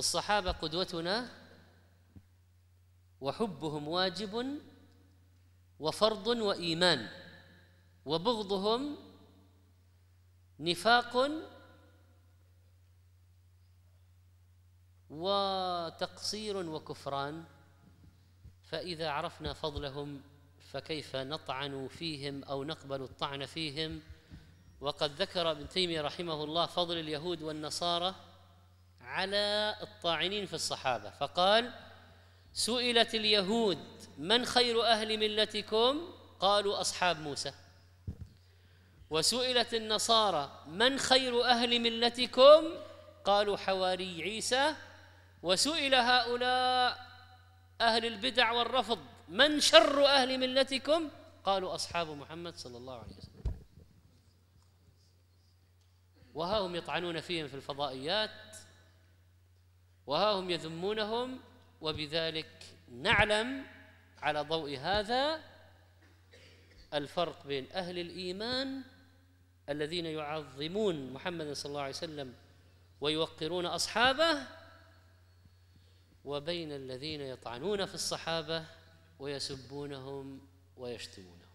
الصحابة قدوتنا وحبهم واجب وفرض وإيمان وبغضهم نفاق وتقصير وكفران فإذا عرفنا فضلهم فكيف نطعن فيهم أو نقبل الطعن فيهم وقد ذكر ابن تيمية رحمه الله فضل اليهود والنصارى على الطاعنين في الصحابة فقال سئلت اليهود من خير أهل ملتكم قالوا أصحاب موسى وسئلت النصارى من خير أهل ملتكم قالوا حواري عيسى وسئل هؤلاء أهل البدع والرفض من شر أهل ملتكم قالوا أصحاب محمد صلى الله عليه وسلم وها هم يطعنون فيهم في الفضائيات وها هم يذمونهم وبذلك نعلم على ضوء هذا الفرق بين أهل الإيمان الذين يعظمون محمدا صلى الله عليه وسلم ويوقرون أصحابه وبين الذين يطعنون في الصحابة ويسبونهم ويشتمونهم